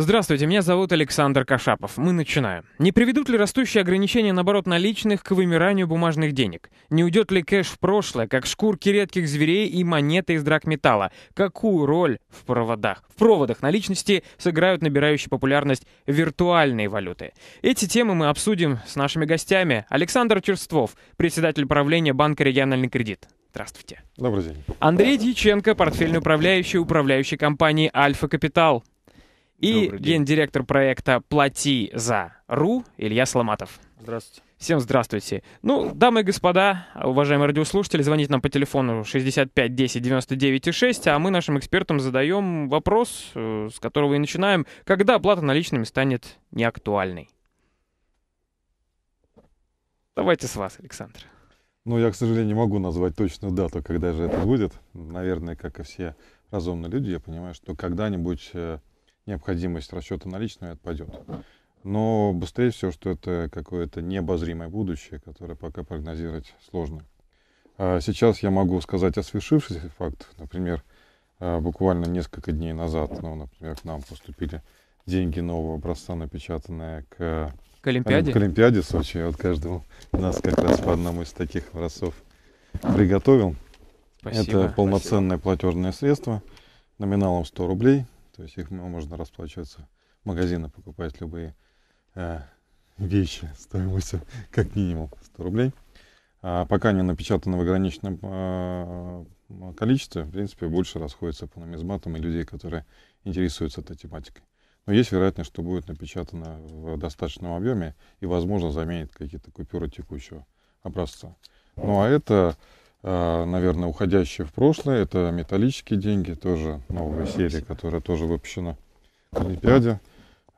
Здравствуйте, меня зовут Александр Кашапов. Мы начинаем. Не приведут ли растущие ограничения наоборот наличных к вымиранию бумажных денег? Не уйдет ли кэш в прошлое, как шкурки редких зверей и монеты из драгметалла? Какую роль в проводах? В проводах наличности сыграют набирающие популярность виртуальные валюты. Эти темы мы обсудим с нашими гостями. Александр Черствов, председатель правления Банка «Региональный кредит». Здравствуйте. Добрый день. Андрей Дьяченко, портфельный управляющий управляющей компании «Альфа Капитал» и гендиректор проекта «Плати за РУ» Илья Сломатов. Здравствуйте. Всем здравствуйте. Ну, дамы и господа, уважаемые радиослушатели, звоните нам по телефону 65 10 99 6, а мы нашим экспертам задаем вопрос, э, с которого и начинаем. Когда оплата наличными станет неактуальной? Давайте с вас, Александр. Ну, я, к сожалению, не могу назвать точную дату, когда же это будет. Наверное, как и все разумные люди, я понимаю, что когда-нибудь э, необходимость расчета наличной отпадет. Но быстрее всего, что это какое-то необозримое будущее, которое пока прогнозировать сложно. А сейчас я могу сказать о свершившихся фактах. Например, а, буквально несколько дней назад, ну, например, к нам поступили деньги нового образца, напечатанные к, к Олимпиаде. К Олимпиаде в Сочи. вот каждому нас как раз по одному из таких образцов приготовил. Спасибо, Это полноценное спасибо. платежное средство номиналом 100 рублей. То есть их можно расплачиваться, в магазинах покупать любые э, вещи стоимостью как минимум 100 рублей. А пока не напечатано в ограниченном э, количестве, в принципе, больше расходится по нумизматам и людей, которые интересуются этой тематикой. Но есть вероятность, что будет напечатано в достаточном объеме и, возможно, заменит какие-то купюры текущего образца. Ну а это а, наверное, уходящие в прошлое. Это металлические деньги, тоже новая серия, которая тоже выпущена к Олимпиаде.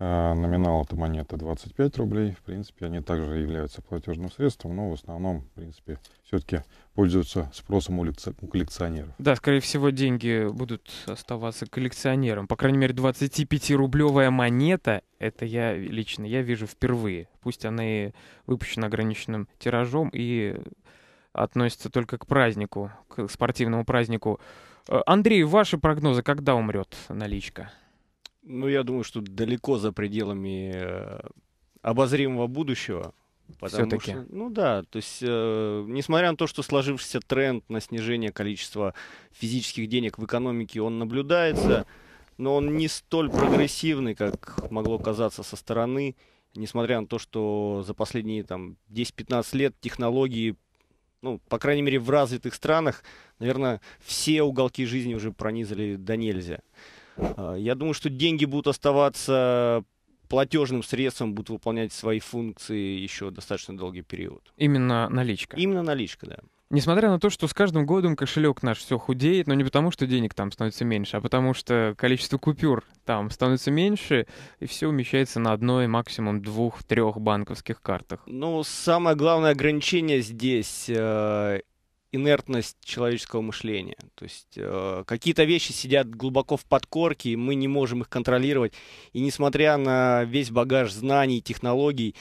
А, номинал эта монета 25 рублей. В принципе, они также являются платежным средством, но в основном, в принципе, все-таки пользуются спросом у, лекци... у коллекционеров. Да, скорее всего, деньги будут оставаться коллекционером. По крайней мере, 25-рублевая монета, это я лично, я вижу впервые. Пусть она и выпущена ограниченным тиражом, и относится только к празднику, к спортивному празднику. Э, Андрей, ваши прогнозы, когда умрет наличка? Ну, я думаю, что далеко за пределами э, обозримого будущего. Все-таки. ну да, то есть, э, несмотря на то, что сложившийся тренд на снижение количества физических денег в экономике, он наблюдается, но он не столь прогрессивный, как могло казаться со стороны, несмотря на то, что за последние там, 10-15 лет технологии ну, по крайней мере, в развитых странах, наверное, все уголки жизни уже пронизали до нельзя. А, я думаю, что деньги будут оставаться платежным средством будут выполнять свои функции еще достаточно долгий период. Именно наличка. Именно наличка, да. Несмотря на то, что с каждым годом кошелек наш все худеет, но не потому, что денег там становится меньше, а потому что количество купюр там становится меньше, и все умещается на одной, максимум двух-трех банковских картах. Ну, самое главное ограничение здесь э, инертность человеческого мышления. То есть э, какие-то вещи сидят глубоко в подкорке, и мы не можем их контролировать. И несмотря на весь багаж знаний, технологий,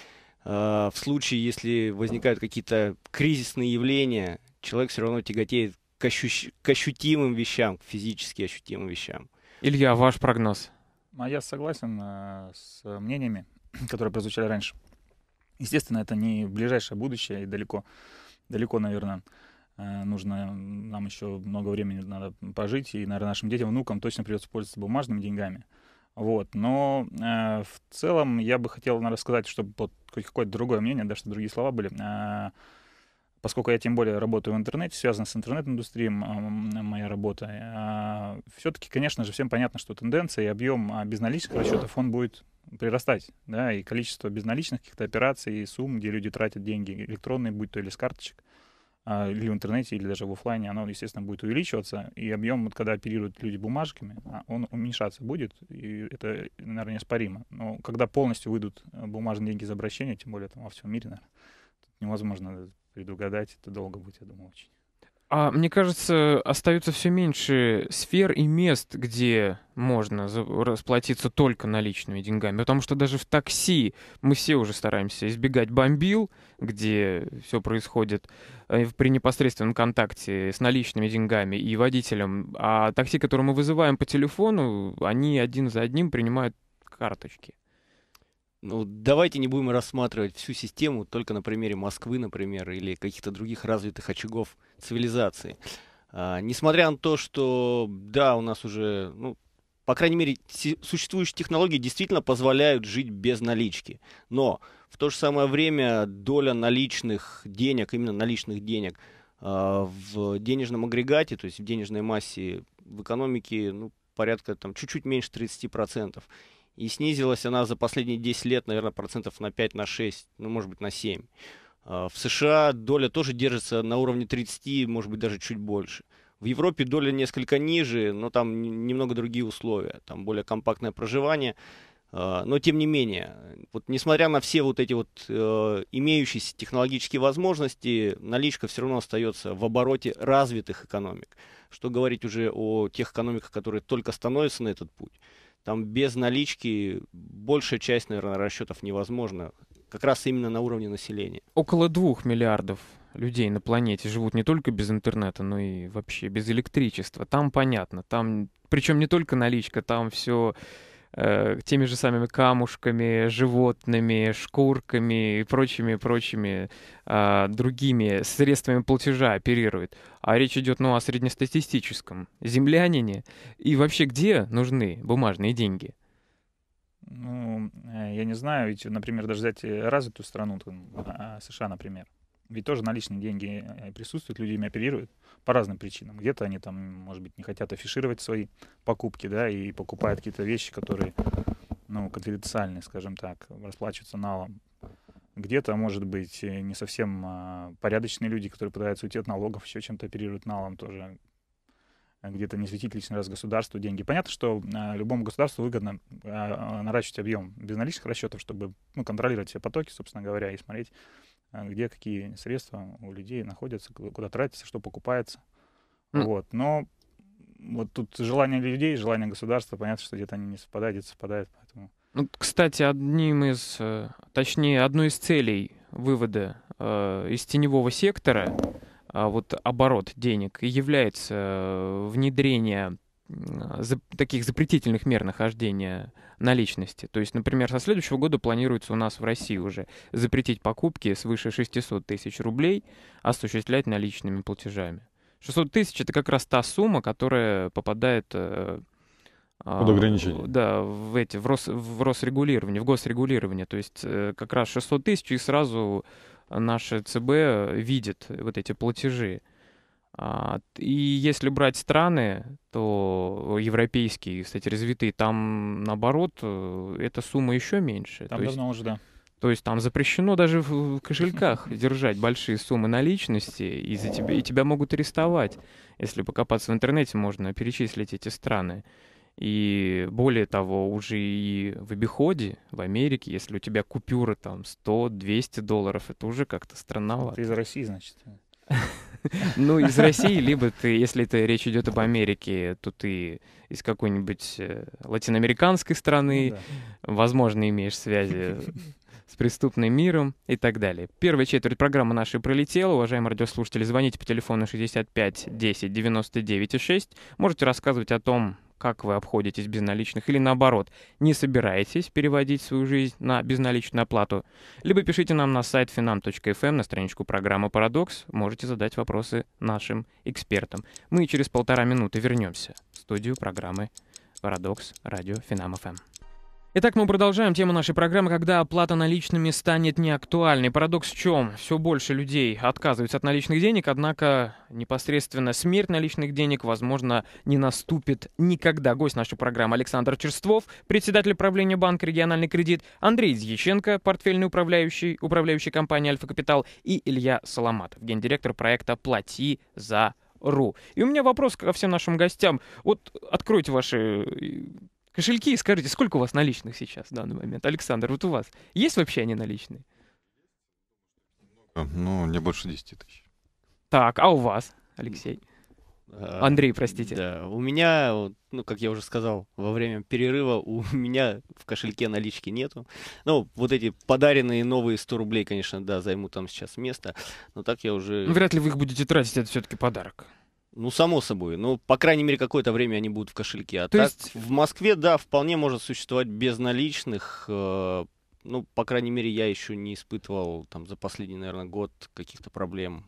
э, в случае, если возникают какие-то кризисные явления, человек все равно тяготеет к, ощущ... к ощутимым вещам, к физически ощутимым вещам. Илья, ваш прогноз? А я согласен э, с мнениями, которые прозвучали раньше. Естественно, это не ближайшее будущее и далеко, далеко, наверное, Э, нужно, э, нам еще много времени надо пожить, и, наверное, нашим детям, внукам точно придется пользоваться бумажными деньгами. Вот, но э, в целом я бы хотел, наверное, сказать, чтобы вот какое-то другое мнение, да, чтобы другие слова были. Э, поскольку я тем более работаю в интернете, связано с интернет-индустрией моя работа, э, все-таки, конечно же, всем понятно, что тенденция и объем а, безналичных расчетов, он будет прирастать, да, и количество безналичных каких-то операций и сумм, где люди тратят деньги, электронные, будь то или с карточек, а, или в интернете, или даже в офлайне, оно, естественно, будет увеличиваться, и объем, вот, когда оперируют люди бумажками, а, он уменьшаться будет, и это, наверное, неоспоримо. Но когда полностью выйдут э, бумажные деньги за обращение тем более там во всем мире, наверное, невозможно предугадать, это долго будет, я думаю, очень. А мне кажется, остается все меньше сфер и мест, где можно расплатиться только наличными деньгами. Потому что даже в такси мы все уже стараемся избегать бомбил, где все происходит э, при непосредственном контакте с наличными деньгами и водителем. А такси, которые мы вызываем по телефону, они один за одним принимают карточки. Ну, давайте не будем рассматривать всю систему только на примере Москвы, например, или каких-то других развитых очагов цивилизации. А, несмотря на то, что, да, у нас уже, ну, по крайней мере, существующие технологии действительно позволяют жить без налички. Но в то же самое время доля наличных денег, именно наличных денег, а, в денежном агрегате, то есть в денежной массе в экономике, ну, порядка там чуть-чуть меньше 30% и снизилась она за последние 10 лет, наверное, процентов на 5, на 6, ну, может быть, на 7. А, в США доля тоже держится на уровне 30, может быть, даже чуть больше. В Европе доля несколько ниже, но там немного другие условия, там более компактное проживание. А, но тем не менее, вот несмотря на все вот эти вот э, имеющиеся технологические возможности, наличка все равно остается в обороте развитых экономик. Что говорить уже о тех экономиках, которые только становятся на этот путь там без налички большая часть, наверное, расчетов невозможно. Как раз именно на уровне населения. Около двух миллиардов людей на планете живут не только без интернета, но и вообще без электричества. Там понятно, там причем не только наличка, там все э, теми же самыми камушками, животными, шкурками и прочими, прочими э, другими средствами платежа оперирует. А речь идет, ну, о среднестатистическом землянине. И вообще, где нужны бумажные деньги? Ну, э, я не знаю, ведь, например, даже взять э, развитую страну, там, а, США, например, ведь тоже наличные деньги э, присутствуют, люди ими оперируют по разным причинам. Где-то они там, может быть, не хотят афишировать свои покупки, да, и покупают какие-то вещи, которые, ну, конфиденциальные, скажем так, расплачиваются налом. Где-то, может быть, э, не совсем а, порядочные люди, которые пытаются уйти от налогов, еще чем-то оперируют налом тоже. Где-то не светить лишний раз государству деньги. Понятно, что а, любому государству выгодно а, наращивать объем безналичных расчетов, чтобы ну, контролировать все потоки, собственно говоря, и смотреть, а, где какие средства у людей находятся, куда тратится, что покупается. Mm. Вот. Но вот тут желание людей, желание государства, понятно, что где-то они не совпадают, где-то совпадают. Поэтому... Ну, кстати, одним из, э, точнее, одной из целей вывода э, из теневого сектора, э, вот оборот денег, является э, внедрение таких запретительных мер нахождения наличности. То есть, например, со следующего года планируется у нас в России уже запретить покупки свыше 600 тысяч рублей осуществлять наличными платежами. 600 тысяч — это как раз та сумма, которая попадает э, а, под ограничение. Да, в, эти, в, Рос, в Росрегулирование, в госрегулирование. То есть э, как раз 600 тысяч, и сразу наше ЦБ видит вот эти платежи. А, и если брать страны, то европейские, кстати, развитые, там наоборот, э, эта сумма еще меньше. Там то давно есть, уже, да. То есть там запрещено даже в кошельках держать большие суммы наличности, и, за тебя, и тебя могут арестовать. Если покопаться в интернете, можно перечислить эти страны. И более того, уже и в обиходе, в Америке, если у тебя купюры там 100-200 долларов, это уже как-то странновато. Ты из России, значит. Ну, из России, либо ты, если это речь идет об Америке, то ты из какой-нибудь э, латиноамериканской страны, ну возможно, имеешь связи с преступным миром и так далее. Первая четверть программы нашей пролетела. Уважаемые радиослушатели, звоните по телефону 65 10 99 6. Можете рассказывать о том, как вы обходитесь без наличных, или наоборот, не собираетесь переводить свою жизнь на безналичную оплату, либо пишите нам на сайт finam.fm эм на страничку программы «Парадокс», можете задать вопросы нашим экспертам. Мы через полтора минуты вернемся в студию программы «Парадокс» радио Финам ФМ. Итак, мы продолжаем тему нашей программы, когда оплата наличными станет неактуальной. Парадокс в чем? Все больше людей отказываются от наличных денег, однако непосредственно смерть наличных денег, возможно, не наступит никогда. Гость нашей программы Александр Черствов, председатель правления банка «Региональный кредит», Андрей Зьяченко, портфельный управляющий, управляющий компанией «Альфа Капитал» и Илья Соломатов, гендиректор проекта «Плати за ру. И у меня вопрос ко всем нашим гостям. Вот откройте ваши э, Кошельки, скажите, сколько у вас наличных сейчас в данный момент? Александр, вот у вас есть вообще они наличные? Ну, не больше 10 тысяч. Так, а у вас, Алексей? Э, Андрей, простите. Да, у меня, ну, как я уже сказал, во время перерыва у меня в кошельке налички нету. Ну, вот эти подаренные новые 100 рублей, конечно, да, займут там сейчас место, но так я уже... Ну, вряд ли вы их будете тратить, это все-таки подарок. Ну, само собой. Ну, по крайней мере, какое-то время они будут в кошельке. А То так есть... в Москве, да, вполне может существовать без наличных. Э, ну, по крайней мере, я еще не испытывал там за последний, наверное, год каких-то проблем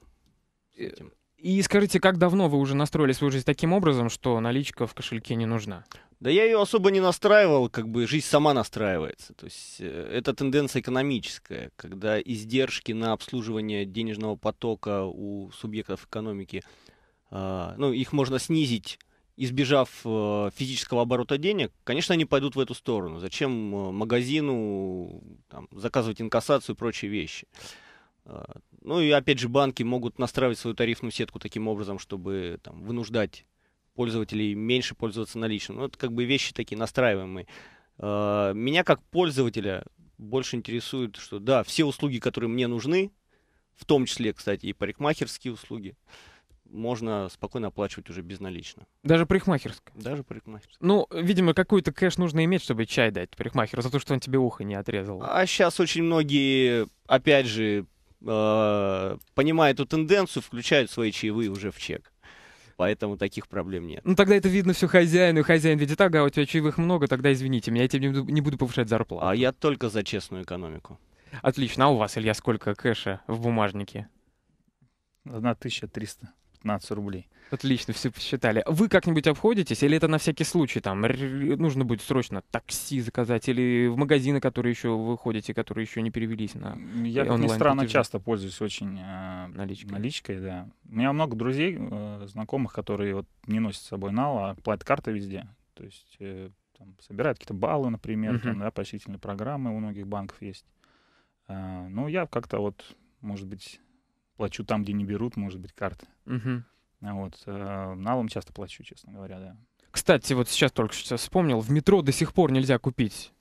с э, этим. И скажите, как давно вы уже настроили свою жизнь таким образом, что наличка в кошельке не нужна? Да я ее особо не настраивал, как бы жизнь сама настраивается. То есть э, это тенденция экономическая, когда издержки на обслуживание денежного потока у субъектов экономики – а, ну, их можно снизить избежав э, физического оборота денег, конечно, они пойдут в эту сторону. Зачем э, магазину там, заказывать инкассацию и прочие вещи? А, ну и опять же банки могут настраивать свою тарифную сетку таким образом, чтобы там, вынуждать пользователей меньше пользоваться наличным. Ну, это как бы вещи такие настраиваемые. А, меня как пользователя больше интересует, что да, все услуги, которые мне нужны, в том числе, кстати, и парикмахерские услуги, можно спокойно оплачивать уже безналично. Даже парикмахерская? Даже парикмахерская. Ну, видимо, какую-то кэш нужно иметь, чтобы чай дать парикмахеру за то, что он тебе ухо не отрезал. А сейчас очень многие, опять же, э, понимая эту тенденцию, включают свои чаевые уже в чек. Поэтому таких проблем нет. Ну тогда это видно все хозяину. Хозяин видит, ага, у тебя чаевых много, тогда извините меня, я тебе не буду повышать зарплату. А я только за честную экономику. Отлично. А у вас, Илья, сколько кэша в бумажнике? 1300. 15 рублей. Отлично, все посчитали. Вы как-нибудь обходитесь, или это на всякий случай, там, нужно будет срочно такси заказать, или в магазины, которые еще вы ходите, которые еще не перевелись на Я, как ни странно, часто пользуюсь очень э, наличкой. наличкой, да. У меня много друзей, э, знакомых, которые вот не носят с собой нал, а платят карты везде. То есть э, там, собирают какие-то баллы, например, uh-huh. там, да, поощрительные программы у многих банков есть. Э, ну, я как-то вот, может быть, плачу там, где не берут, может быть, карты. Угу. Вот. Э, Налом часто плачу, честно говоря, да. Кстати, вот сейчас только что вспомнил, в метро до сих пор нельзя купить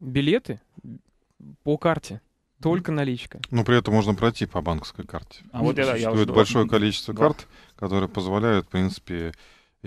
билеты по карте. Только наличка. Но ну, при этом можно пройти по банковской карте. А вот это Существует я большое количество да. карт, которые позволяют, в принципе,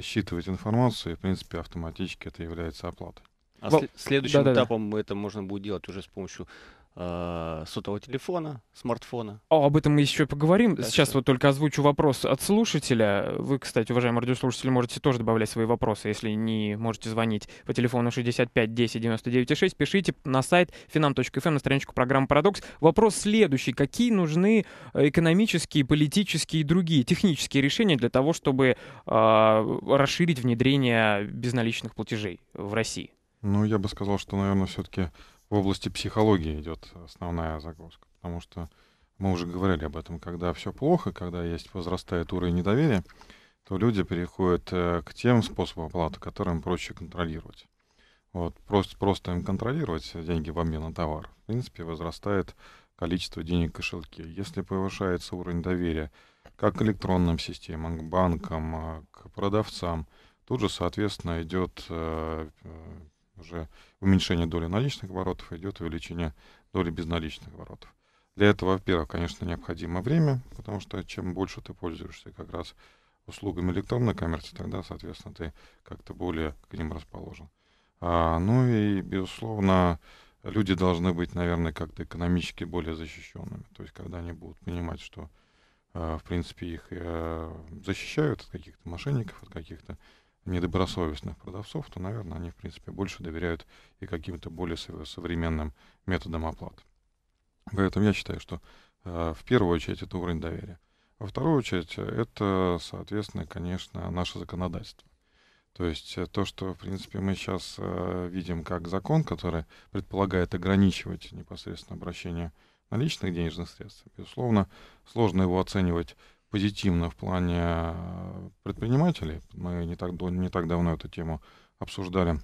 считывать информацию, и, в принципе, автоматически это является оплатой. А Во... следующим да, да, этапом это можно будет делать уже с помощью Э, сотового телефона, смартфона. О, об этом мы еще поговорим. Дальше. Сейчас вот только озвучу вопрос от слушателя. Вы, кстати, уважаемые радиослушатели, можете тоже добавлять свои вопросы, если не можете звонить по телефону 65 10 99 6. Пишите на сайт finam.fm эм, на страничку программы «Парадокс». Вопрос следующий. Какие нужны э, экономические, политические и другие технические решения для того, чтобы э, расширить внедрение безналичных платежей в России? Ну, я бы сказал, что, наверное, все-таки в области психологии идет основная загрузка. Потому что мы уже говорили об этом, когда все плохо, когда есть возрастает уровень недоверия, то люди переходят э, к тем способам оплаты, которым проще контролировать. Вот, просто, просто им контролировать деньги в обмен на товар. В принципе, возрастает количество денег в кошельке. Если повышается уровень доверия как к электронным системам, к банкам, э, к продавцам, тут же, соответственно, идет э, уже уменьшение доли наличных оборотов, идет увеличение доли безналичных оборотов. Для этого, во-первых, конечно, необходимо время, потому что чем больше ты пользуешься как раз услугами электронной коммерции, тогда, соответственно, ты как-то более к ним расположен. А, ну и, безусловно, люди должны быть, наверное, как-то экономически более защищенными. То есть, когда они будут понимать, что, э, в принципе, их э, защищают от каких-то мошенников, от каких-то недобросовестных продавцов, то, наверное, они, в принципе, больше доверяют и каким-то более современным методам оплаты. Поэтому я считаю, что э, в первую очередь это уровень доверия. Во вторую очередь э, это, соответственно, конечно, наше законодательство. То есть э, то, что, в принципе, мы сейчас э, видим как закон, который предполагает ограничивать непосредственно обращение наличных денежных средств, безусловно, сложно его оценивать позитивно в плане э, предпринимателей. Мы не так, не так давно эту тему обсуждали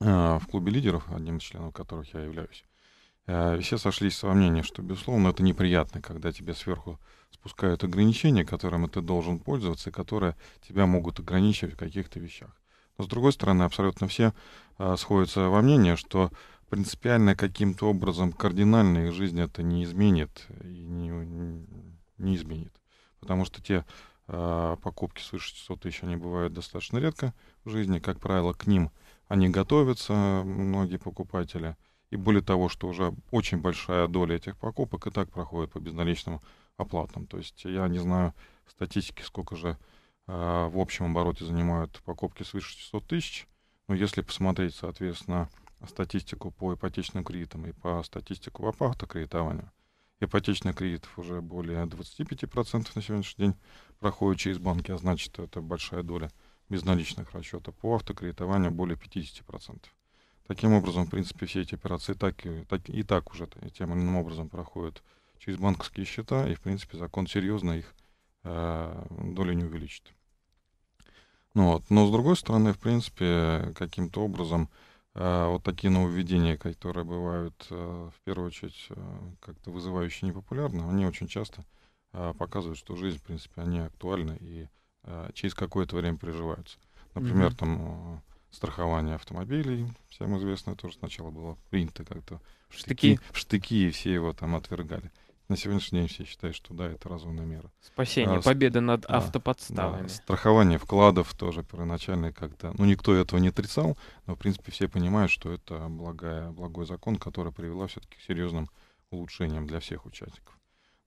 э, в клубе лидеров, одним из членов которых я являюсь. Э, все сошлись во мнении, что, безусловно, это неприятно, когда тебе сверху спускают ограничения, которыми ты должен пользоваться, и которые тебя могут ограничивать в каких-то вещах. Но, с другой стороны, абсолютно все сходятся во мнении, что принципиально каким-то образом кардинально их жизнь это не изменит и не, не изменит потому что те э, покупки свыше 600 тысяч, они бывают достаточно редко в жизни. Как правило, к ним они готовятся, многие покупатели. И более того, что уже очень большая доля этих покупок и так проходит по безналичным оплатам. То есть я не знаю статистики, сколько же э, в общем обороте занимают покупки свыше 600 тысяч. Но если посмотреть, соответственно, статистику по ипотечным кредитам и по статистику по кредитования ипотечных кредитов уже более 25% на сегодняшний день проходит через банки, а значит, это большая доля безналичных расчетов, по автокредитованию более 50%. Таким образом, в принципе, все эти операции так и так, и так уже тем или иным образом проходят через банковские счета, и, в принципе, закон серьезно их э, долю не увеличит. Ну, вот. Но, с другой стороны, в принципе, каким-то образом а, вот такие нововведения, которые бывают а, в первую очередь а, как-то вызывающие непопулярны, они очень часто показывают, что жизнь, в принципе, они актуальны и через какое-то время приживаются. Например, mm-hmm. там страхование автомобилей, всем известно, тоже сначала было принято как-то в штыки, в штыки и все его там отвергали. На сегодняшний день все считают, что да, это разумная мера. Спасение, а, победа над да, автоподставами. Да, страхование вкладов тоже первоначально как-то... Ну, никто этого не отрицал, но, в принципе, все понимают, что это благая, благой закон, который привела все-таки к серьезным улучшениям для всех участников.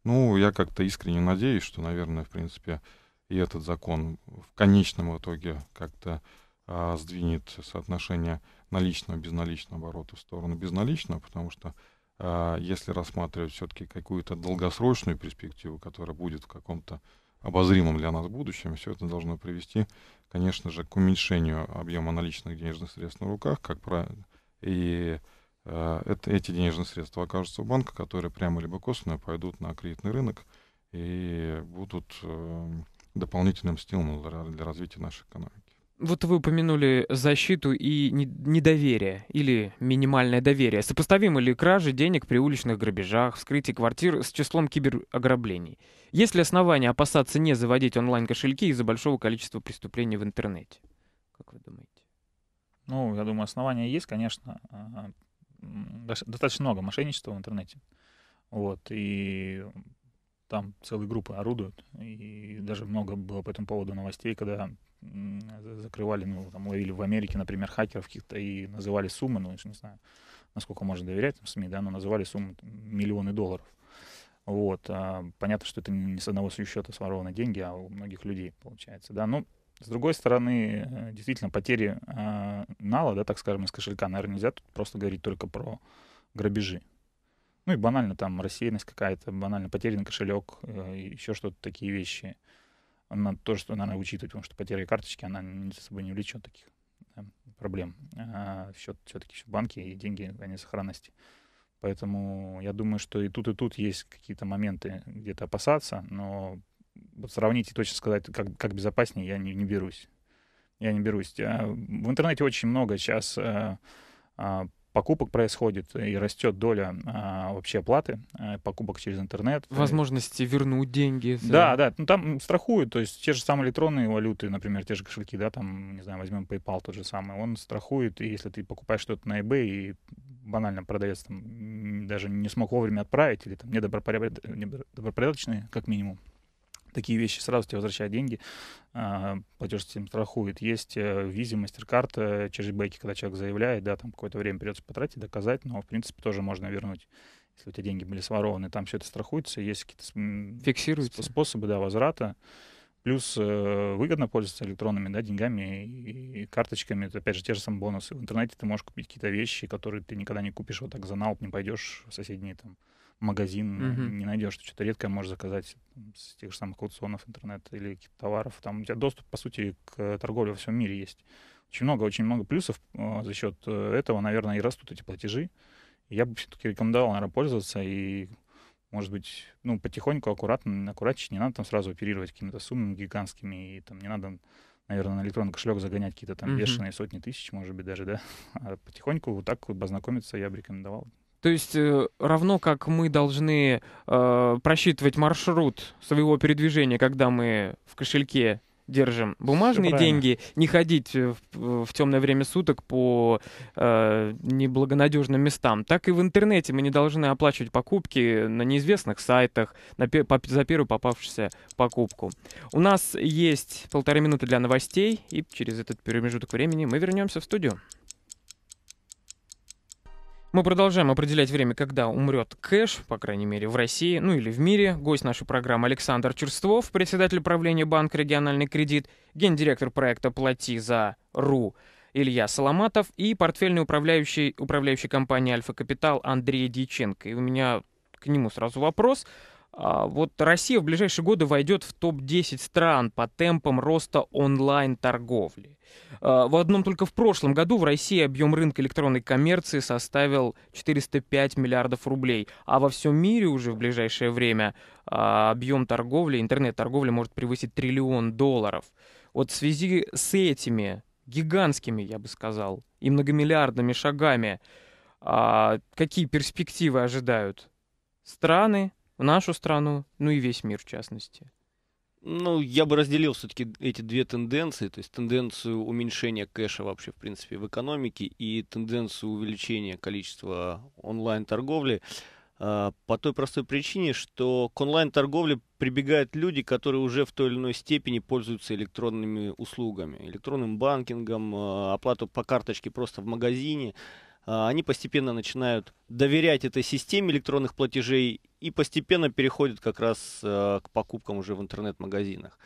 Ну, я как-то искренне надеюсь, что, наверное, в принципе, и этот закон в конечном итоге как-то а, сдвинет соотношение наличного-безналичного оборота в сторону безналичного, потому что а, если рассматривать все-таки какую-то долгосрочную перспективу, которая будет в каком-то обозримом для нас будущем, все это должно привести, конечно же, к уменьшению объема наличных денежных средств на руках, как правило, и а, это, эти денежные средства окажутся у банка, которые прямо либо косвенно пойдут на кредитный рынок и будут эм, дополнительным стимулом для, для развития нашей экономики. Вот вы упомянули защиту и недоверие, или минимальное доверие. Сопоставимы ли кражи денег при уличных грабежах, вскрытии квартир с числом киберограблений? Есть ли основания опасаться не заводить онлайн-кошельки из-за большого количества преступлений в интернете? Как вы думаете? Ну, я думаю, основания есть, конечно. Достаточно много мошенничества в интернете. Вот, и там целые группы орудуют. И даже много было по этому поводу новостей, когда закрывали, ну, там ловили в Америке, например, хакеров каких-то и называли суммы, ну, я не знаю, насколько можно доверять там, СМИ, да, но называли суммы там, миллионы долларов. Вот, а, понятно, что это не с одного счета сворованы деньги, а у многих людей получается, да, Но ну, с другой стороны, э, действительно, потери э, нала, да, так скажем, из кошелька, наверное, нельзя тут просто говорить только про грабежи. Ну и банально там рассеянность какая-то, банально потерянный кошелек, э, еще что-то, такие вещи. Она то, что надо учитывать, потому что потеря карточки, она за собой не влечет таких да, проблем. А счет все-таки в банке и деньги, они сохранности. Поэтому я думаю, что и тут, и тут есть какие-то моменты где-то опасаться, но вот сравнить и точно сказать, как, как безопаснее, я не, не берусь. Я не берусь. А в интернете очень много сейчас а, а, покупок происходит и растет доля а, вообще оплаты а, покупок через интернет. Возможности вернуть деньги. За... Да, да. Ну, там страхуют, то есть те же самые электронные валюты, например, те же кошельки, да, там, не знаю, возьмем PayPal тот же самый, он страхует, и если ты покупаешь что-то на eBay и банально продавец там даже не смог вовремя отправить или там недобропорядочный, как минимум, такие вещи сразу тебе возвращают деньги, а, платеж систем страхует. Есть визе, мастеркард, чешбеки, когда человек заявляет, да, там какое-то время придется потратить, доказать, но, в принципе, тоже можно вернуть. Если у тебя деньги были сворованы, там все это страхуется, есть какие-то Фиксируется. способы да, возврата. Плюс э, выгодно пользоваться электронными да, деньгами и, и карточками. Это, опять же, те же самые бонусы. В интернете ты можешь купить какие-то вещи, которые ты никогда не купишь вот так за налп, не пойдешь в соседние там магазин mm не найдешь. Ты что-то редкое можешь заказать с тех же самых аукционов интернет или каких-то товаров. Там у тебя доступ, по сути, к э, торговле во всем мире есть. Очень много, очень много плюсов э, за счет э, этого, наверное, и растут эти платежи. Я бы все-таки рекомендовал, наверное, пользоваться и может быть, ну, потихоньку, аккуратно, аккуратнее, не надо там сразу оперировать какими-то суммами гигантскими, и там не надо наверное, на электронный кошелек загонять какие-то там mm бешеные сотни тысяч, может быть, даже, да. А потихоньку вот так вот познакомиться я бы рекомендовал. То есть э, равно как мы должны э, просчитывать маршрут своего передвижения, когда мы в кошельке держим бумажные деньги, не ходить э, в, в темное время суток по э, неблагонадежным местам. Так и в интернете мы не должны оплачивать покупки на неизвестных сайтах на, по, за первую попавшуюся покупку. У нас есть полторы минуты для новостей, и через этот промежуток времени мы вернемся в студию. Мы продолжаем определять время, когда умрет кэш, по крайней мере, в России, ну или в мире. Гость нашей программы Александр Черствов, председатель правления Банка «Региональный кредит», гендиректор проекта «Плати за РУ» Илья Соломатов и портфельный управляющий, управляющий компании «Альфа Капитал» Андрей Дьяченко. И у меня к нему сразу вопрос. А, вот Россия в ближайшие годы войдет в топ-10 стран по темпам роста онлайн-торговли. А, в одном только в прошлом году в России объем рынка электронной коммерции составил 405 миллиардов рублей, а во всем мире уже в ближайшее время а, объем торговли, интернет-торговли может превысить триллион долларов. Вот в связи с этими гигантскими, я бы сказал, и многомиллиардными шагами, какие перспективы ожидают страны, в нашу страну, ну и весь мир в частности? Ну, я бы разделил все-таки эти две тенденции, то есть тенденцию уменьшения кэша вообще, в принципе, в экономике и тенденцию увеличения количества онлайн-торговли а, по той простой причине, что к онлайн-торговле прибегают люди, которые уже в той или иной степени пользуются электронными услугами, электронным банкингом, а, оплату по карточке просто в магазине. А, они постепенно начинают доверять этой системе электронных платежей и постепенно переходят как раз а, к покупкам уже в интернет-магазинах.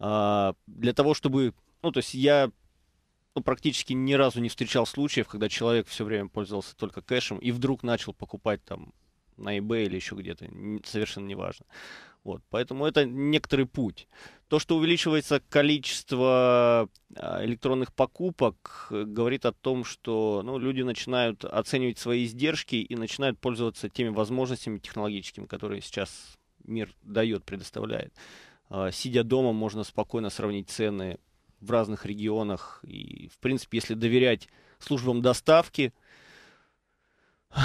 А, для того, чтобы... Ну, то есть я ну, практически ни разу не встречал случаев, когда человек все время пользовался только кэшем и вдруг начал покупать там на eBay или еще где-то, совершенно неважно. Вот, поэтому это некоторый путь. То, что увеличивается количество а, электронных покупок, э, говорит о том, что ну, люди начинают оценивать свои издержки и начинают пользоваться теми возможностями технологическими, которые сейчас мир дает, предоставляет. А, сидя дома, можно спокойно сравнить цены в разных регионах. И, в принципе, если доверять службам доставки,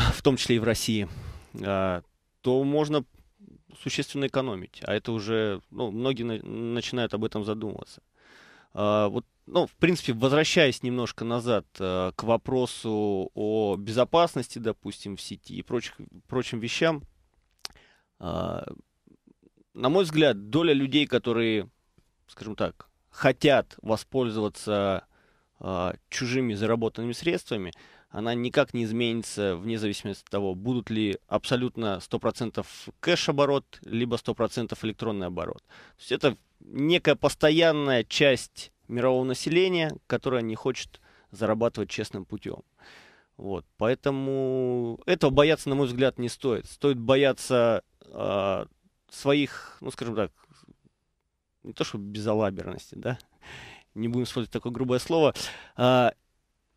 в том числе и в России, а, то можно существенно экономить, а это уже, ну, многие на, начинают об этом задумываться. А, вот, ну, в принципе, возвращаясь немножко назад а, к вопросу о безопасности, допустим, в сети и прочих, прочим вещам, а, на мой взгляд, доля людей, которые, скажем так, хотят воспользоваться а, чужими заработанными средствами – она никак не изменится вне зависимости от того, будут ли абсолютно 100% кэш-оборот, либо 100% электронный оборот. То есть это некая постоянная часть мирового населения, которая не хочет зарабатывать честным путем. Вот, поэтому этого бояться, на мой взгляд, не стоит. Стоит бояться э, своих, ну, скажем так, не то что безалаберности, да, не будем использовать такое грубое слово, э,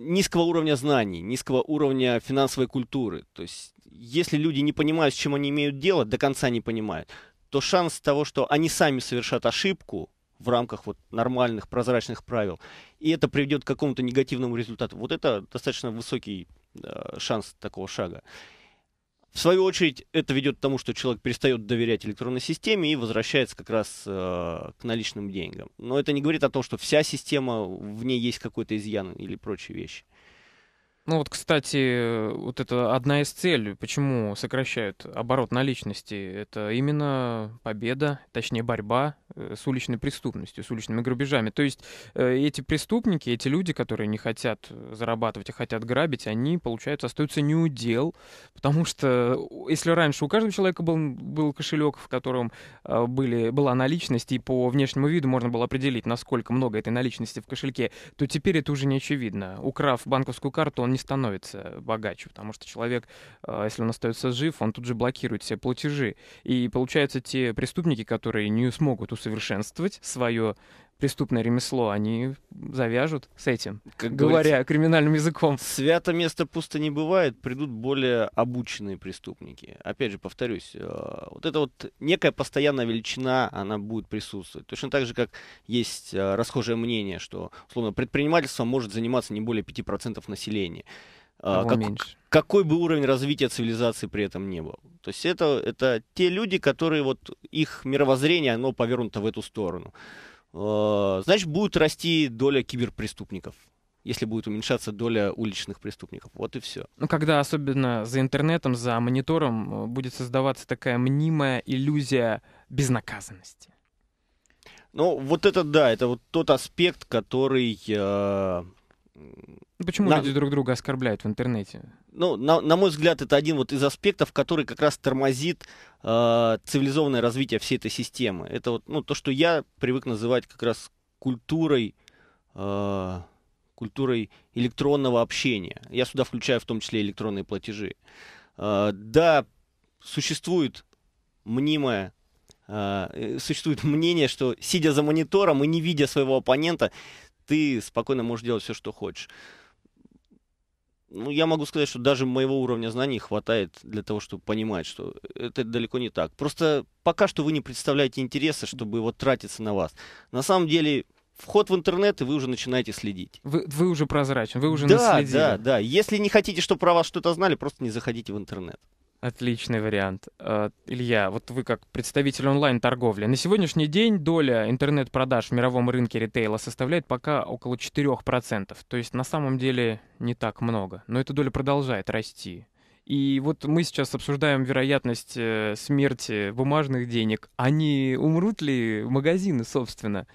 низкого уровня знаний, низкого уровня финансовой культуры. То есть, если люди не понимают, с чем они имеют дело, до конца не понимают, то шанс того, что они сами совершат ошибку в рамках вот нормальных прозрачных правил, и это приведет к какому-то негативному результату, вот это достаточно высокий э, шанс такого шага. В свою очередь, это ведет к тому, что человек перестает доверять электронной системе и возвращается как раз э, к наличным деньгам. Но это не говорит о том, что вся система, в ней есть какой-то изъян или прочие вещи. Э, ну вот, кстати, вот это одна из целей, почему сокращают оборот наличности, это именно победа, точнее борьба э, с уличной преступностью, с уличными грабежами. То есть э, эти преступники, эти люди, которые не хотят э, зарабатывать, а хотят грабить, они, получается, остаются неудел, потому что если раньше у каждого человека был, был кошелек, в котором были, была наличность, и по внешнему виду можно было определить, насколько много этой наличности в кошельке, то теперь это уже не очевидно. Украв банковскую карту, он не становится богаче, потому что человек, э, если он остается жив, он тут же блокирует все платежи. И получается, те преступники, которые не смогут усовершенствовать свое преступное ремесло, они завяжут с этим, как говоря криминальным языком. Свято место пусто не бывает, придут более обученные преступники. Опять же, повторюсь, э, вот эта вот некая постоянная величина, она будет присутствовать. Точно так же, как есть э, расхожее мнение, что, условно, предпринимательством может заниматься не более 5% населения. Э, как, меньше. Какой бы уровень развития цивилизации при этом не был. То есть это, это те люди, которые вот их мировоззрение, оно повернуто в эту сторону. Э, значит, будет расти доля киберпреступников если будет уменьшаться доля уличных преступников. Вот и все. Ну, когда особенно за интернетом, за монитором э, будет создаваться такая мнимая иллюзия безнаказанности. Ну, вот это да, это вот тот аспект, который э, ну, почему на... люди друг друга оскорбляют в интернете? Ну, на, на мой взгляд, это один вот из аспектов, который как раз тормозит э, цивилизованное развитие всей этой системы. Это вот ну, то, что я привык называть как раз культурой, э, культурой электронного общения. Я сюда включаю в том числе электронные платежи. Э, да, существует мнимое э, существует мнение, что сидя за монитором и не видя своего оппонента, ты спокойно можешь делать все, что хочешь ну, я могу сказать, что даже моего уровня знаний хватает для того, чтобы понимать, что это далеко не так. Просто пока что вы не представляете интереса, чтобы его тратиться на вас. На самом деле, вход в интернет, и вы уже начинаете следить. Вы, вы уже прозрачен, вы уже да, наследили. Да, да, да. Если не хотите, чтобы про вас что-то знали, просто не заходите в интернет. Отличный вариант. А, Илья, вот вы как представитель онлайн-торговли. На сегодняшний день доля интернет-продаж в мировом рынке ритейла составляет пока около 4%. То есть на самом деле не так много. Но эта доля продолжает расти. И вот мы сейчас обсуждаем вероятность э, смерти бумажных денег. Они умрут ли магазины, собственно?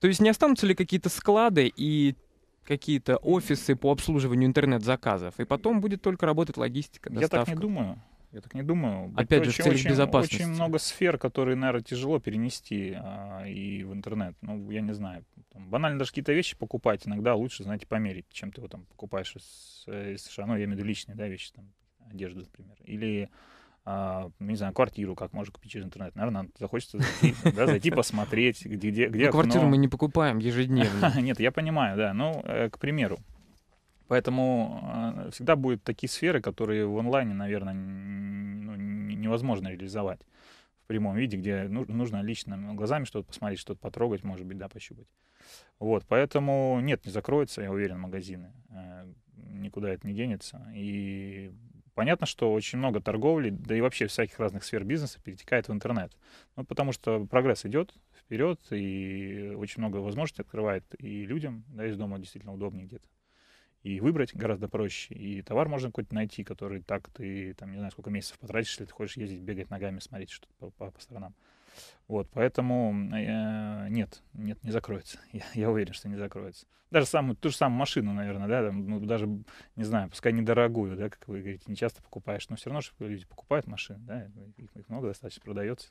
То есть не останутся ли какие-то склады и какие-то офисы по обслуживанию интернет-заказов, и потом будет только работать логистика, доставка. Я так не думаю. Я так не думаю. Опять же, в целях очень, безопасности. Очень много сфер, которые, наверное, тяжело перенести а, и в интернет. Ну, я не знаю. Там, банально даже какие-то вещи покупать иногда лучше, знаете, померить, чем ты его там покупаешь из, э, из США. Ну, я имею в виду личные, да, вещи, там, одежду, например. Или а, не знаю, квартиру, как можно купить через интернет. Наверное, захочется зайти, да, зайти посмотреть, где... где Но ну, квартиру мы не покупаем ежедневно. Нет, я понимаю, да. Ну, э, к примеру. Поэтому э, всегда будут такие сферы, которые в онлайне, наверное, ну, невозможно реализовать в прямом виде, где ну, нужно лично глазами что-то посмотреть, что-то потрогать, может быть, да, пощупать. Вот, поэтому нет, не закроются, я уверен, магазины. Э, никуда это не денется. И Понятно, что очень много торговли, да и вообще всяких разных сфер бизнеса перетекает в интернет. Ну, потому что прогресс идет вперед, и очень много возможностей открывает и людям, да, из дома действительно удобнее где-то. И выбрать гораздо проще. И товар можно какой-то найти, который так ты, там, не знаю, сколько месяцев потратишь, если ты хочешь ездить, бегать ногами, смотреть что-то по, по, по сторонам. Вот, поэтому э, нет, нет, не закроется. Я, я уверен, что не закроется. Даже самую, ту же самую машину, наверное, да, там, ну, даже, не знаю, пускай недорогую, да, как вы говорите, не часто покупаешь, но все равно же люди покупают машины, да, их, их много достаточно продается.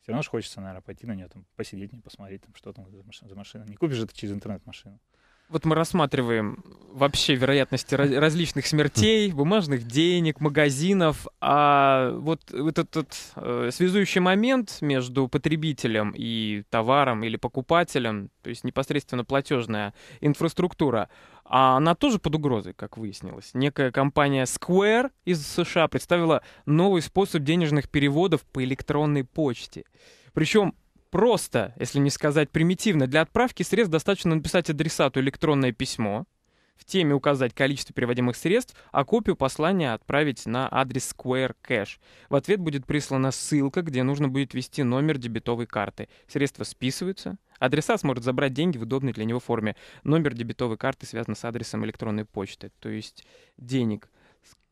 Все равно же хочется, наверное, пойти на нее, там, посидеть, не посмотреть, там, что там за машина. Не купишь это через интернет машину вот мы рассматриваем вообще вероятности различных смертей, хм. бумажных денег, магазинов, а вот этот, этот э, связующий момент между потребителем и товаром или покупателем, то есть непосредственно платежная инфраструктура, а она тоже под угрозой, как выяснилось. Некая компания Square из США представила новый способ денежных переводов по электронной почте. Причем просто, если не сказать примитивно, для отправки средств достаточно написать адресату электронное письмо, в теме указать количество переводимых средств, а копию послания отправить на адрес Square Cash. В ответ будет прислана ссылка, где нужно будет ввести номер дебетовой карты. Средства списываются, адресат сможет забрать деньги в удобной для него форме. Номер дебетовой карты связан с адресом электронной почты, то есть денег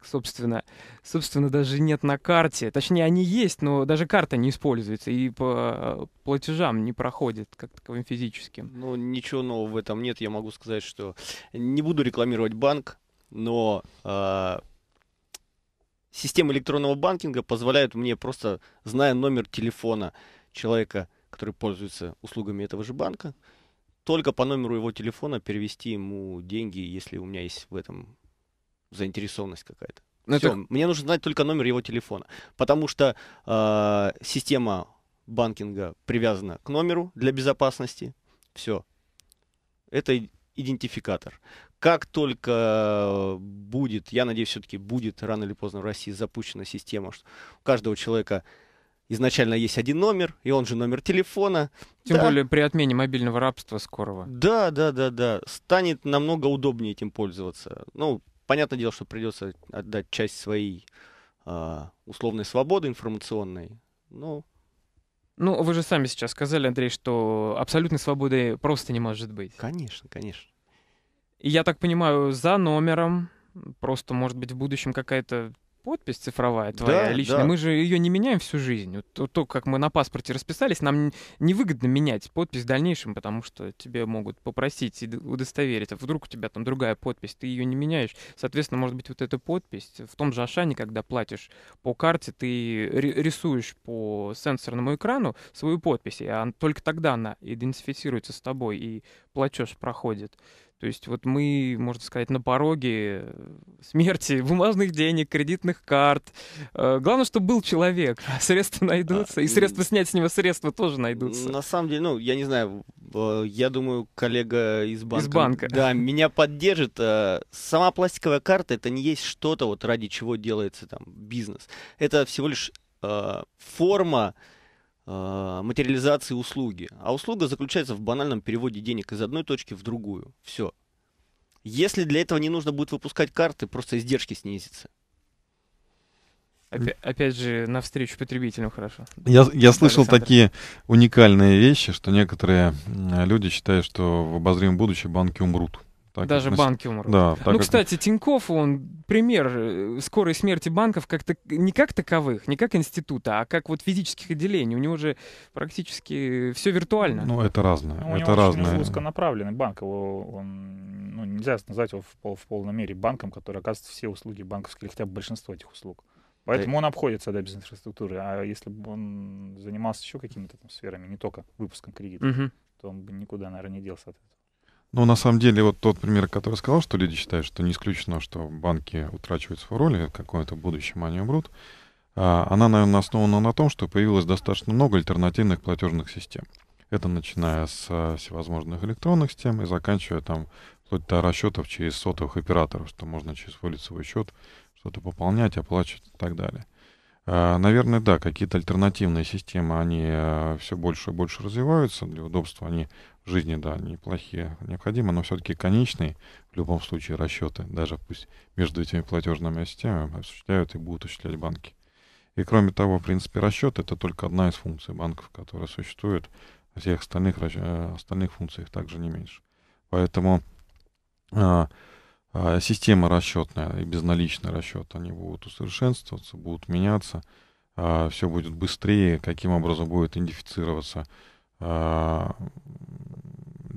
собственно, собственно, даже нет на карте. Точнее, они есть, но даже карта не используется и по платежам не проходит как таковым физическим. Ну, ничего нового в этом нет. Я могу сказать, что не буду рекламировать банк, но э, система электронного банкинга позволяет мне просто, зная номер телефона человека, который пользуется услугами этого же банка, только по номеру его телефона перевести ему деньги, если у меня есть в этом заинтересованность какая-то. Ну, Все, это... Мне нужно знать только номер его телефона. Потому что э, система банкинга привязана к номеру для безопасности. Все. Это идентификатор. Как только будет, я надеюсь, все-таки будет рано или поздно в России запущена система, что у каждого человека изначально есть один номер, и он же номер телефона. Тем да. более при отмене мобильного рабства скорого. Да, да, да, да. Станет намного удобнее этим пользоваться. Ну, Понятное дело, что придется отдать часть своей э, условной свободы информационной, но... Ну, вы же сами сейчас сказали, Андрей, что абсолютной свободы просто не может быть. Конечно, конечно. И я так понимаю, за номером просто, может быть, в будущем какая-то подпись цифровая твоя да, личная, да. мы же ее не меняем всю жизнь. То, то, как мы на паспорте расписались, нам невыгодно менять подпись в дальнейшем, потому что тебе могут попросить и удостоверить, а вдруг у тебя там другая подпись, ты ее не меняешь. Соответственно, может быть, вот эта подпись в том же Ашане, когда платишь по карте, ты рисуешь по сенсорному экрану свою подпись, а только тогда она идентифицируется с тобой и платеж проходит. То есть вот мы, можно сказать, на пороге э, смерти бумажных денег, кредитных карт. Э, главное, чтобы был человек, средства найдутся, а, и средства снять с него средства тоже найдутся. На самом деле, ну, я не знаю, э, я думаю, коллега из банка, из банка. Да, меня поддержит. Сама пластиковая карта, это не есть что-то, вот ради чего делается там бизнес. Это всего лишь форма а, материализации услуги. А услуга заключается в банальном переводе денег из одной точки в другую. Все. Если для этого не нужно будет выпускать карты, просто издержки снизятся. Опять, опять же, навстречу потребителям хорошо. Я, я слышал Александр. такие уникальные вещи, что некоторые люди считают, что в обозримом будущем банки умрут. Так Даже относ... банки умрут. Да, ну, как... кстати, Тиньков, он пример э, скорой смерти банков как -то, не как таковых, не как института, а как вот физических отделений. У него же практически все виртуально. Ну, это разное. Ну, у это него разное. очень узконаправленный банк. Его, он, ну, нельзя назвать его в, пол, в полном мере банком, который оказывает все услуги банковские, или хотя бы большинство этих услуг. Поэтому он обходится да, без инфраструктуры. А если бы он занимался еще какими-то там сферами, не только выпуском кредита, угу. то он бы никуда, наверное, не делся от этого. Ну, на самом деле, вот тот пример, который сказал, что люди считают, что не исключено, что банки утрачивают свою роль, и в каком-то будущем они а умрут, а, она, наверное, основана на том, что появилось достаточно много альтернативных платежных систем. Это начиная с а, всевозможных электронных систем и заканчивая там вплоть до расчетов через сотовых операторов, что можно через свой лицевой счет что-то пополнять, оплачивать и так далее. А, наверное, да, какие-то альтернативные системы, они э, все больше и больше развиваются. Для удобства они в жизни, да, неплохие, необходимы, но все-таки конечные в любом случае расчеты, даже пусть между этими платежными системами осуществляют и будут осуществлять банки. И кроме того, в принципе, расчет это только одна из функций банков, которая существует. Всех остальных, э, остальных функций также не меньше. Поэтому а, а, система расчетная и безналичный расчет, они будут усовершенствоваться, будут меняться, а, все будет быстрее, каким образом будет идентифицироваться а,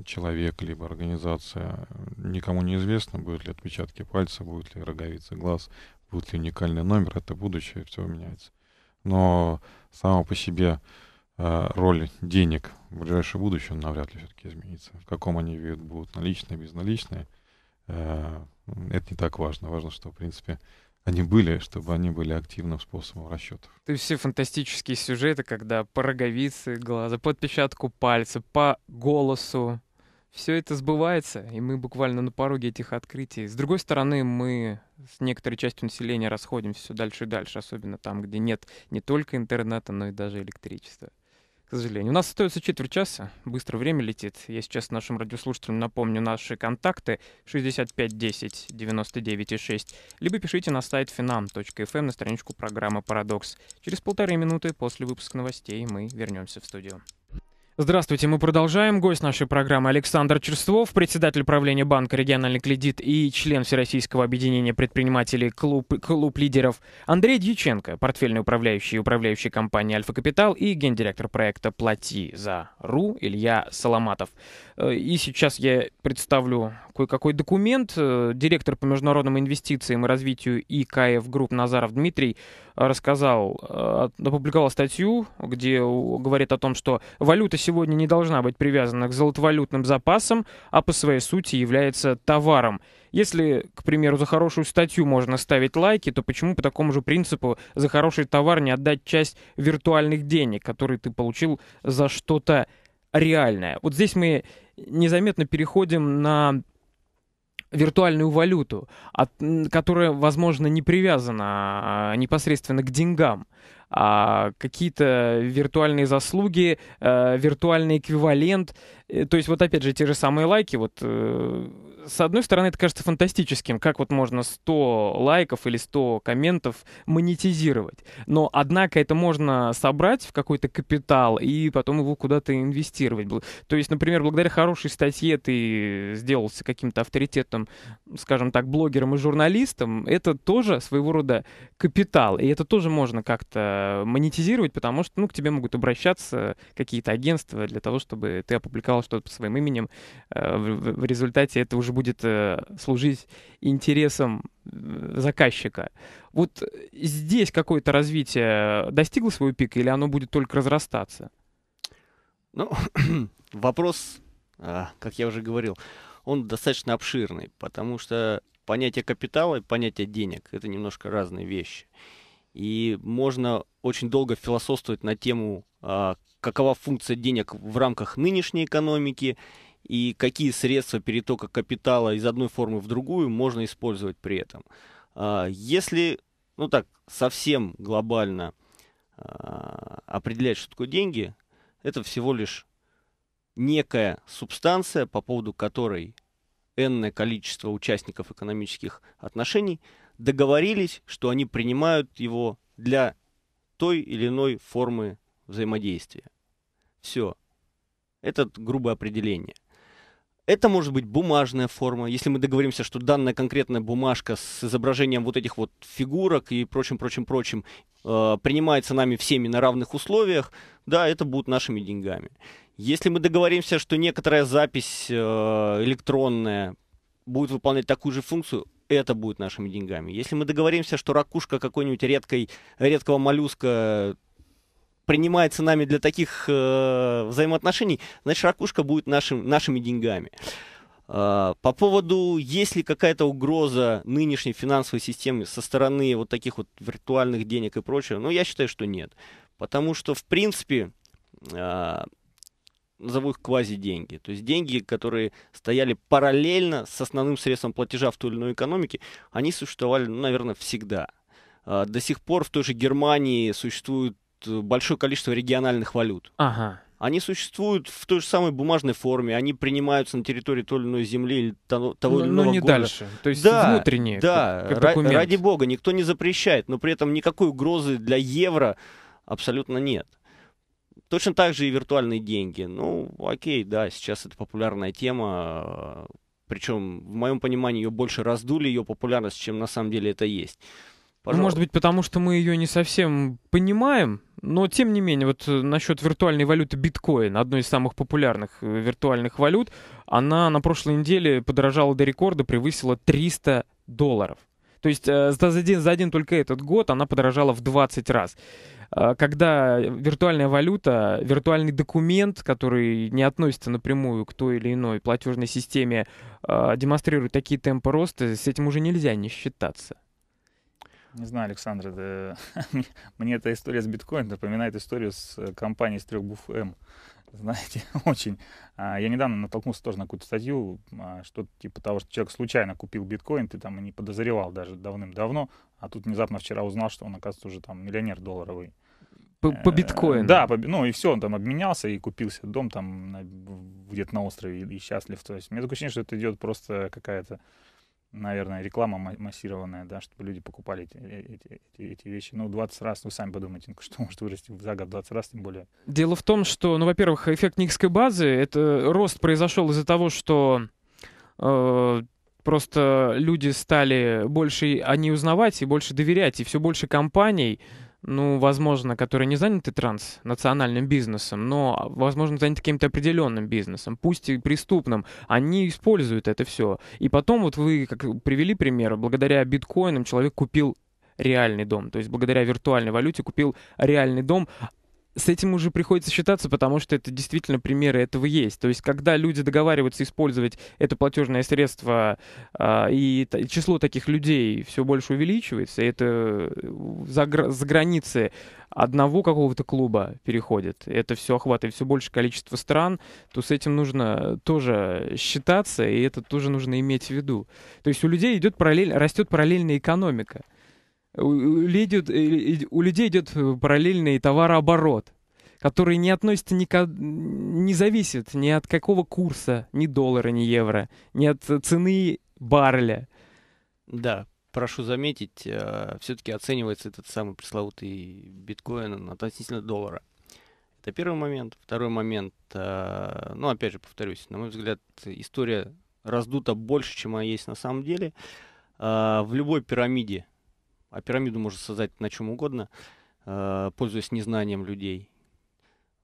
человек, либо организация, никому неизвестно будут ли отпечатки пальца, будут ли роговица глаз, будет ли уникальный номер, это будущее, все меняется. Но само по себе роль денег в ближайшее будущее навряд ли все-таки изменится. В каком они видят будут наличные, безналичные – Э, это не так важно. Важно, что, в принципе, они были, чтобы они были активным способом расчетов. То есть все фантастические сюжеты, когда по роговице глаза, по отпечатку пальца, по голосу, все это сбывается, и мы буквально на пороге этих открытий. С другой стороны, мы с некоторой частью населения расходимся все дальше и дальше, особенно там, где нет не только интернета, но и даже электричества к сожалению. У нас остается четверть часа, быстро время летит. Я сейчас нашим радиослушателям напомню наши контакты 65 10 99 и 6, либо пишите на сайт finam.fm эм на страничку программы «Парадокс». Через полторы минуты после выпуска новостей мы вернемся в студию. Здравствуйте, мы продолжаем. Гость нашей программы Александр Черствов, председатель правления Банка «Региональный кредит» и член Всероссийского объединения предпринимателей «Клуб, клуб лидеров» Андрей Дьяченко, портфельный управляющий и управляющий компанией «Альфа Капитал» и гендиректор проекта «Плати за РУ» Илья Соломатов. Э, и сейчас я представлю кое-какой документ. Э, директор по международным инвестициям и развитию ИКФ Групп Назаров Дмитрий рассказал, э, опубликовал статью, где говорит о том, что валюта сегодня не должна быть привязана к золотовалютным запасам, а по своей сути является товаром. Если, к примеру, за хорошую статью можно ставить лайки, то почему по такому же принципу за хороший товар не отдать часть виртуальных денег, которые ты получил за что-то реальное? Вот здесь мы незаметно переходим на виртуальную валюту, от, которая, возможно, не привязана а, а, непосредственно к деньгам, а какие-то виртуальные заслуги, э, виртуальный эквивалент. Э, то есть вот опять же те же самые лайки, вот э, с одной стороны, это кажется фантастическим, как вот можно 100 лайков или 100 комментов монетизировать. Но, однако, это можно собрать в какой-то капитал и потом его куда-то инвестировать. То есть, например, благодаря хорошей статье ты сделался каким-то авторитетом, скажем так, блогером и журналистом. Это тоже своего рода капитал. И это тоже можно как-то монетизировать, потому что, ну, к тебе могут обращаться какие-то агентства для того, чтобы ты опубликовал что-то под своим именем. Э, в результате это уже также будет э, служить интересам э, заказчика. Вот э, здесь какое-то развитие достигло своего пика или оно будет только разрастаться? Ну, вопрос, как я уже говорил, он достаточно обширный, потому что понятие капитала и понятие денег — это немножко разные вещи. И можно очень долго философствовать на тему, а, какова функция денег в рамках нынешней экономики — и какие средства перетока капитала из одной формы в другую можно использовать при этом. А, если, ну так, совсем глобально а, определять, что такое деньги, это всего лишь некая субстанция, по поводу которой энное количество участников экономических отношений договорились, что они принимают его для той или иной формы взаимодействия. Все. Это грубое определение – это может быть бумажная форма. Если мы договоримся, что данная конкретная бумажка с изображением вот этих вот фигурок и прочим, прочим, прочим э, принимается нами всеми на равных условиях, да, это будут нашими деньгами. Если мы договоримся, что некоторая запись э, электронная будет выполнять такую же функцию, это будет нашими деньгами. Если мы договоримся, что ракушка какой-нибудь редкой, редкого моллюска принимается нами для таких э, взаимоотношений, значит, ракушка будет нашим, нашими деньгами. Э, по поводу, есть ли какая-то угроза нынешней финансовой системе со стороны вот таких вот виртуальных денег и прочего, ну, я считаю, что нет. Потому что, в принципе, э, назову их квази-деньги. То есть деньги, которые стояли параллельно с основным средством платежа в той или иной экономике, они существовали, ну, наверное, всегда. Э, до сих пор в той же Германии существуют большое количество региональных валют. Ага. Они существуют в той же самой бумажной форме, они принимаются на территории той или иной земли или того, того или ну, иного Ну не города. дальше, то есть да, внутренние. Да, как, как ради бога, никто не запрещает, но при этом никакой угрозы для евро абсолютно нет. Точно так же и виртуальные деньги. Ну, окей, да, сейчас это популярная тема. Причем, в моем понимании, ее больше раздули, ее популярность, чем на самом деле это есть. Пожалуйста. Ну, может быть, потому что мы ее не совсем понимаем, но тем не менее, вот э, насчет виртуальной валюты биткоин, одной из самых популярных э, виртуальных валют, она на прошлой неделе подорожала до рекорда, превысила 300 долларов. То есть э, за один, за один только этот год она подорожала в 20 раз. Когда виртуальная валюта, виртуальный документ, который не относится напрямую к той или иной платежной системе, демонстрирует такие темпы роста, с этим уже нельзя не считаться. Не знаю, Александр, это... мне эта история с биткоином напоминает историю с э, компанией с 3 знаете, очень. А, я недавно натолкнулся тоже на какую-то статью, а, что-то типа того, что человек случайно купил биткоин, ты там и не подозревал даже давным-давно, а тут внезапно вчера узнал, что он, оказывается, уже там миллионер долларовый. По, э, по биткоину? Да, по, ну и все, он там обменялся и купился дом там где-то на острове и, и счастлив. То есть у меня такое ощущение, что это идет просто какая-то наверное, реклама массированная, да, чтобы люди покупали эти, э, эти, эти, эти вещи. Ну, 20 раз, вы сами подумайте, что может вырасти за год 20 раз, тем более. Дело в том, что, ну, во-первых, эффект Никской базы, это рост произошел из-за того, что э, просто люди стали больше о а, ней узнавать и больше доверять, и все больше компаний ну, возможно, которые не заняты транснациональным бизнесом, но, возможно, заняты каким-то определенным бизнесом, пусть и преступным, они используют это все. И потом, вот вы как привели пример, благодаря биткоинам человек купил реальный дом. То есть благодаря виртуальной валюте купил реальный дом, с этим уже приходится считаться, потому что это действительно примеры этого есть. То есть, когда люди договариваются использовать это платежное средство, а, и число таких людей все больше увеличивается, это э, за, гра за границы одного какого-то клуба переходит, это все охватывает все больше количество стран, то с этим нужно тоже считаться, и это тоже нужно иметь в виду. То есть у людей идет параллель, растет параллельная экономика. Э, у, людей, у людей идет э, параллельный товарооборот, который не относится никак, не зависит ни от какого курса, ни доллара, ни евро, ни от цены барреля. Да, прошу заметить, э, все-таки оценивается этот самый пресловутый биткоин относительно доллара. Это первый момент. Второй момент, ну опять же повторюсь, на мой взгляд, история раздута больше, чем она есть на самом деле. В любой пирамиде а пирамиду можно создать на чем угодно, э, пользуясь незнанием людей.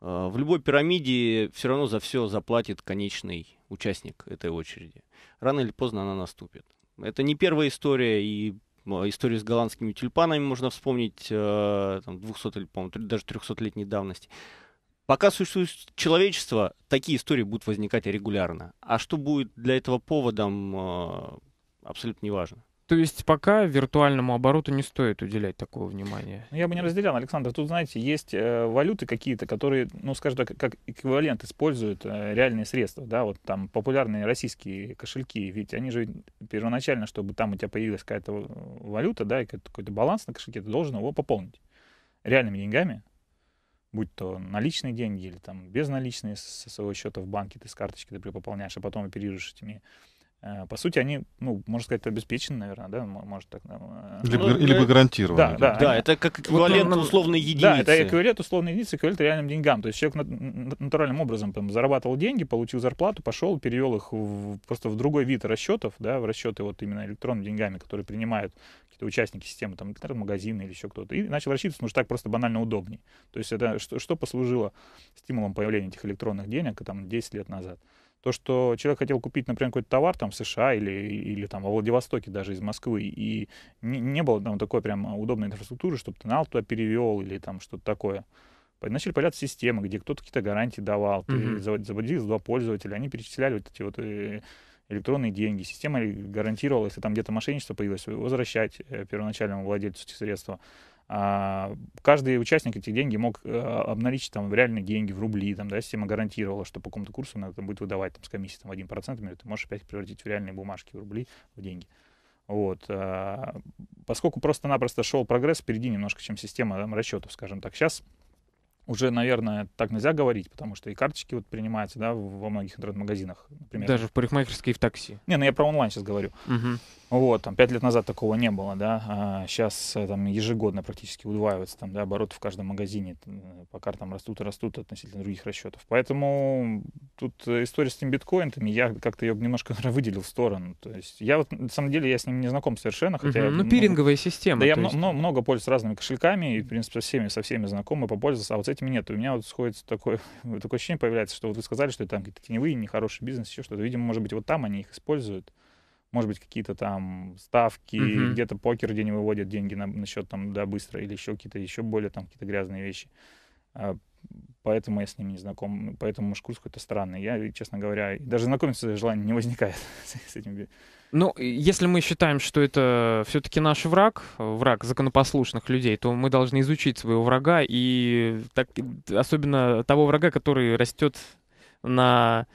Э, в любой пирамиде все равно за все заплатит конечный участник этой очереди. Рано или поздно она наступит. Это не первая история, и э, историю с голландскими тюльпанами можно вспомнить, там, 200 или, по-моему, даже 300-летней давности. Пока существует человечество, такие истории будут возникать регулярно. А что будет для этого поводом, абсолютно не важно. То есть пока виртуальному обороту не стоит уделять такого внимания. Ну, я бы не разделял, Александр. Тут, знаете, есть э, валюты какие-то, которые, ну, скажем так, как эквивалент используют э, реальные средства. Да, вот там популярные российские кошельки, ведь они же первоначально, чтобы там у тебя появилась какая-то э, валюта, да, и какой-то баланс на кошельке, ты должен его пополнить реальными деньгами, будь то наличные деньги или там безналичные со своего счета в банке, ты с карточки, например, пополняешь, а потом оперируешь этими Э, по сути, они, ну, можно сказать, обеспечены, наверное, да, может так. Да. Э, либо, ну, либо да, гарантированы. Да, да, да они... это как ну, эквивалент вот, ну, условной единицы. Да, это эквивалент условной единицы, эквивалент реальным деньгам. То есть человек натуральным образом там, зарабатывал деньги, получил зарплату, пошел, перевел их в, просто в другой вид расчетов, да, в расчеты вот именно электронными деньгами, которые принимают какие-то участники системы, там, магазины или еще кто-то, и начал рассчитываться, потому ну, что так просто банально удобнее. То есть это что, что послужило стимулом появления этих электронных денег там 10 лет назад? То, что человек хотел купить, например, какой-то товар там в США или, или там во Владивостоке даже из Москвы, и не, не было там такой прям удобной инфраструктуры, чтобы канал туда перевел или там что-то такое. Начали появляться системы, где кто-то какие-то гарантии давал, ты mm-hmm. заводил два пользователя, они перечисляли вот эти вот э, электронные деньги. Система гарантировала, если там где-то мошенничество появилось, возвращать э, первоначальному владельцу эти средства. А, каждый участник эти деньги мог а, обналичить там в реальные деньги, в рубли, там, да, система гарантировала, что по какому-то курсу она там, будет выдавать там, с комиссией там, 1%, например, ты можешь опять превратить в реальные бумажки, в рубли, в деньги. Вот. А, поскольку просто-напросто шел прогресс впереди немножко, чем система там, расчетов, скажем так. Сейчас уже, наверное, так нельзя говорить, потому что и карточки вот принимаются, да, во многих интернет-магазинах, например. Даже в парикмахерской и в такси. Не, ну я про онлайн сейчас говорю. Угу. Вот, там, пять лет назад такого не было, да, а сейчас э, там ежегодно практически удваивается, там, да, обороты в каждом магазине э, по картам растут и растут относительно других расчетов. Поэтому тут э, история с этим биткоинами я как-то ее немножко выделил в сторону. То есть я вот, на самом деле, я с ним не знаком совершенно, хотя... Угу. Я, ну, пиринговая система. Да, я есть... много, много пользуюсь разными кошельками, и, в принципе, со всеми, со всеми знакомы, попользовался, а вот с этим нет. У меня вот сходится такое, такое ощущение появляется, что вот вы сказали, что это там какие-то теневые, нехороший бизнес, еще что-то. Видимо, может быть, вот там они их используют. Может быть, какие-то там ставки, угу. где-то покер, где не выводят деньги на, на счет там, да, быстро, или еще какие-то, еще более там какие-то грязные вещи. А, поэтому я с ними не знаком. Поэтому Мушкурск это странно. Я, честно говоря, даже знакомиться с желанием не возникает с этим ну, если мы считаем, что это все-таки наш враг, враг законопослушных людей, то мы должны изучить своего врага и так, особенно того врага, который растет на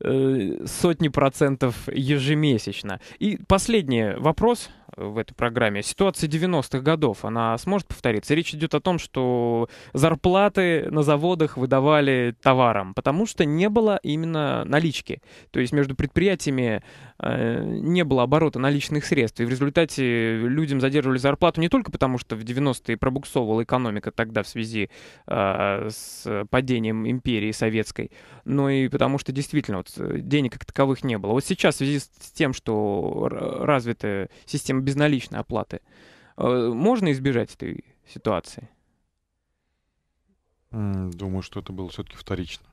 э, сотни процентов ежемесячно. И последний вопрос, в этой программе. Ситуация 90-х годов, она сможет повториться? Речь идет о том, что зарплаты на заводах выдавали товаром, потому что не было именно налички. То есть между предприятиями э, не было оборота наличных средств. И в результате людям задерживали зарплату не только потому, что в 90-е пробуксовывала экономика тогда в связи э, с падением империи советской, но и потому что действительно вот, э, денег как таковых не было. Вот сейчас в связи с тем, что развитая система безналичной оплаты. Э, можно избежать этой ситуации? Думаю, что это было все-таки вторично.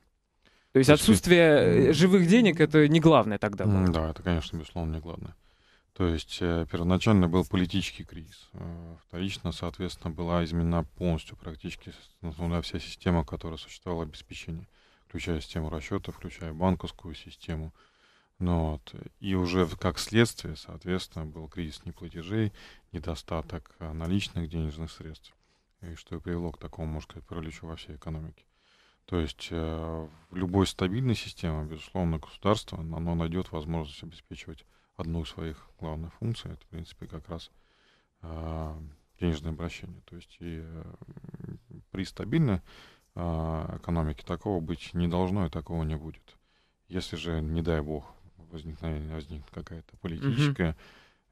То есть, То отсутствие есть... Э, живых денег это не главное тогда было? Да, это, конечно, безусловно, не главное. То есть э, первоначально был политический кризис. Вторично, соответственно, была изменена полностью практически основная ну, ну вся система, которая существовала обеспечения, включая систему расчета, включая банковскую систему, ну, вот. И уже как следствие, соответственно, был кризис неплатежей, недостаток э, наличных денежных средств, и что и привело к такому, можно сказать, параличу во всей экономике. То есть э, в любой стабильной системе, безусловно, государство, оно найдет возможность обеспечивать одну из своих главных функций, это, в принципе, как раз э, денежное обращение. То есть и при стабильной экономике такого быть не должно и такого не будет. Если же, не дай бог, возникновение возникнет какая-то политическая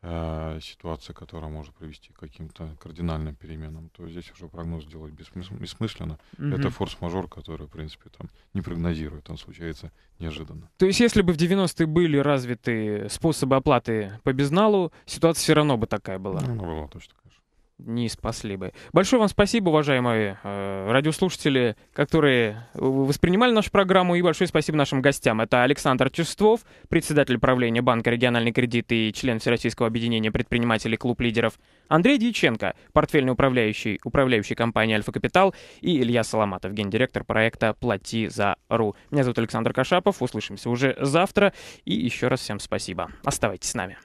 угу. ситуация, которая может привести к каким-то кардинальным переменам, то здесь уже прогноз делать бессмысленно. Угу. Это форс-мажор, который, в принципе, там не прогнозирует, он случается неожиданно. То есть, если бы в 90-е были развиты способы оплаты по безналу, ситуация все равно бы такая была? Ну, была точно не спасли бы. Большое вам спасибо, уважаемые э, радиослушатели, которые воспринимали нашу программу, и большое спасибо нашим гостям. Это Александр Чувствов, председатель правления Банка региональный кредит и член Всероссийского объединения предпринимателей Клуб лидеров, Андрей Дьяченко, портфельный управляющий, управляющий компанией Альфа Капитал, и Илья Соломатов, гендиректор проекта «Плати за РУ». Меня зовут Александр Кашапов, услышимся уже завтра, и еще раз всем спасибо. Оставайтесь с нами.